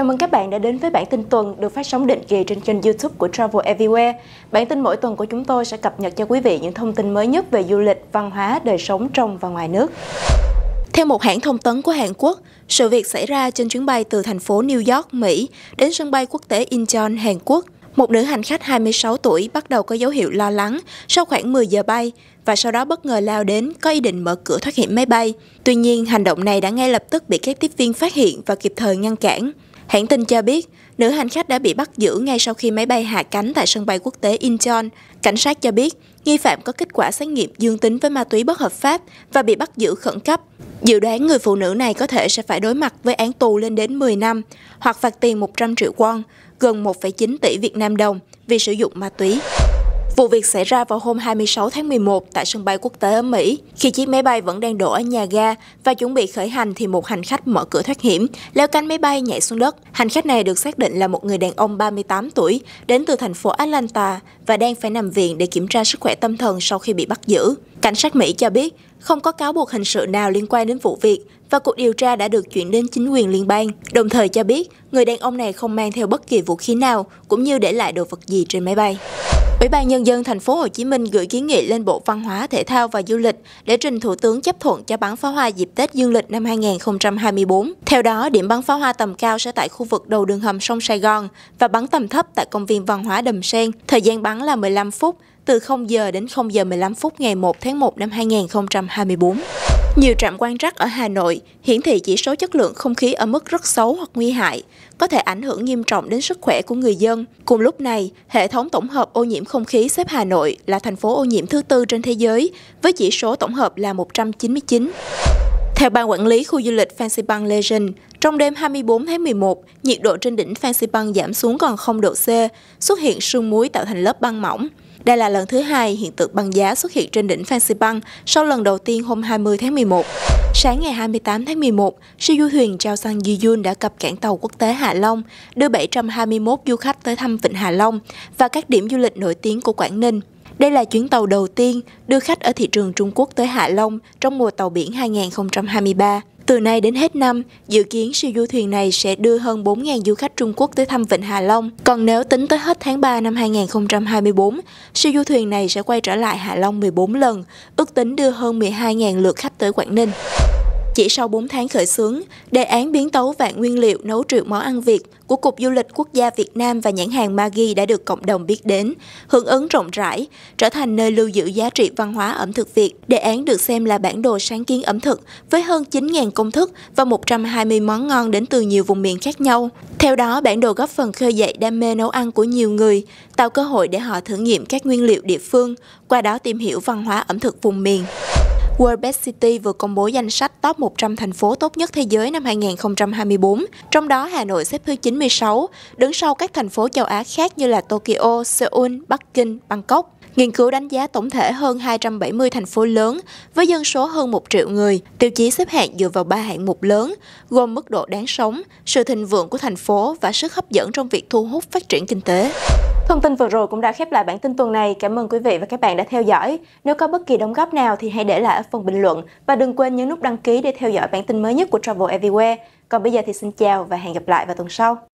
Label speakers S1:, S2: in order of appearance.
S1: Chào mừng các bạn đã đến với bản tin tuần được phát sóng định kỳ trên kênh YouTube của Travel Everywhere. Bản tin mỗi tuần của chúng tôi sẽ cập nhật cho quý vị những thông tin mới nhất về du lịch, văn hóa, đời sống trong và ngoài nước. Theo một hãng thông tấn của Hàn Quốc, sự việc xảy ra trên chuyến bay từ thành phố New York, Mỹ đến sân bay quốc tế Incheon, Hàn Quốc. Một nữ hành khách 26 tuổi bắt đầu có dấu hiệu lo lắng sau khoảng 10 giờ bay và sau đó bất ngờ lao đến có ý định mở cửa thoát hiểm máy bay. Tuy nhiên, hành động này đã ngay lập tức bị các tiếp viên phát hiện và kịp thời ngăn cản. Hãng tin cho biết, nữ hành khách đã bị bắt giữ ngay sau khi máy bay hạ cánh tại sân bay quốc tế Incheon. Cảnh sát cho biết, nghi phạm có kết quả xét nghiệm dương tính với ma túy bất hợp pháp và bị bắt giữ khẩn cấp. Dự đoán người phụ nữ này có thể sẽ phải đối mặt với án tù lên đến 10 năm hoặc phạt tiền 100 triệu won, gần 1,9 tỷ Việt Nam đồng vì sử dụng ma túy. Vụ việc xảy ra vào hôm 26 tháng 11 tại sân bay quốc tế ở Mỹ, khi chiếc máy bay vẫn đang đổ ở nhà ga và chuẩn bị khởi hành thì một hành khách mở cửa thoát hiểm, leo cánh máy bay nhảy xuống đất. Hành khách này được xác định là một người đàn ông 38 tuổi, đến từ thành phố Atlanta và đang phải nằm viện để kiểm tra sức khỏe tâm thần sau khi bị bắt giữ. Cảnh sát Mỹ cho biết không có cáo buộc hình sự nào liên quan đến vụ việc và cuộc điều tra đã được chuyển đến chính quyền liên bang, đồng thời cho biết người đàn ông này không mang theo bất kỳ vũ khí nào cũng như để lại đồ vật gì trên máy bay. Ủy ban nhân dân thành phố Hồ Chí Minh gửi kiến nghị lên Bộ Văn hóa, Thể thao và Du lịch để trình Thủ tướng chấp thuận cho bắn pháo hoa dịp Tết Dương lịch năm 2024. Theo đó, điểm bắn pháo hoa tầm cao sẽ tại khu vực đầu đường hầm sông Sài Gòn và bắn tầm thấp tại công viên Văn hóa Đầm Sen. Thời gian bắn là 15 phút, từ 0 giờ đến 0 giờ 15 phút ngày 1 tháng 1 năm 2024. Nhiều trạm quan trắc ở Hà Nội hiển thị chỉ số chất lượng không khí ở mức rất xấu hoặc nguy hại, có thể ảnh hưởng nghiêm trọng đến sức khỏe của người dân. Cùng lúc này, hệ thống tổng hợp ô nhiễm không khí xếp Hà Nội là thành phố ô nhiễm thứ tư trên thế giới với chỉ số tổng hợp là 199. Theo ban quản lý khu du lịch Fansipan Legend, trong đêm 24 tháng 11, nhiệt độ trên đỉnh Fansipan giảm xuống còn 0 độ C, xuất hiện sương muối tạo thành lớp băng mỏng. Đây là lần thứ hai hiện tượng băng giá xuất hiện trên đỉnh Fansipan sau lần đầu tiên hôm 20 tháng 11. Sáng ngày 28 tháng 11, siêu du thuyền Chao Sang Ji Yun đã cập cảng tàu quốc tế Hạ Long, đưa 721 du khách tới thăm Vịnh Hạ Long và các điểm du lịch nổi tiếng của Quảng Ninh. Đây là chuyến tàu đầu tiên đưa khách ở thị trường Trung Quốc tới Hạ Long trong mùa tàu biển 2023. Từ nay đến hết năm, dự kiến siêu du thuyền này sẽ đưa hơn 4.000 du khách Trung Quốc tới thăm Vịnh Hạ Long. Còn nếu tính tới hết tháng 3 năm 2024, siêu du thuyền này sẽ quay trở lại Hạ Long 14 lần, ước tính đưa hơn 12.000 lượt khách tới Quảng Ninh. Chỉ sau 4 tháng khởi xướng, đề án biến tấu vạn nguyên liệu nấu triệu món ăn Việt của Cục Du lịch Quốc gia Việt Nam và nhãn hàng Maggi đã được cộng đồng biết đến, hưởng ứng rộng rãi, trở thành nơi lưu giữ giá trị văn hóa ẩm thực Việt. Đề án được xem là bản đồ sáng kiến ẩm thực với hơn 9.000 công thức và 120 món ngon đến từ nhiều vùng miền khác nhau. Theo đó, bản đồ góp phần khơi dậy đam mê nấu ăn của nhiều người, tạo cơ hội để họ thử nghiệm các nguyên liệu địa phương, qua đó tìm hiểu văn hóa ẩm thực vùng miền. World Best City vừa công bố danh sách top 100 thành phố tốt nhất thế giới năm 2024, trong đó Hà Nội xếp thứ 96, đứng sau các thành phố châu Á khác như là Tokyo, Seoul, Bắc Kinh, Bangkok. Nghiên cứu đánh giá tổng thể hơn 270 thành phố lớn với dân số hơn 1 triệu người. Tiêu chí xếp hạng dựa vào ba hạng mục lớn, gồm mức độ đáng sống, sự thịnh vượng của thành phố và sức hấp dẫn trong việc thu hút phát triển kinh tế. Thông tin vừa rồi cũng đã khép lại bản tin tuần này. Cảm ơn quý vị và các bạn đã theo dõi. Nếu có bất kỳ đóng góp nào thì hãy để lại ở phần bình luận và đừng quên nhấn nút đăng ký để theo dõi bản tin mới nhất của Travel Everywhere. Còn bây giờ thì xin chào và hẹn gặp lại vào tuần sau.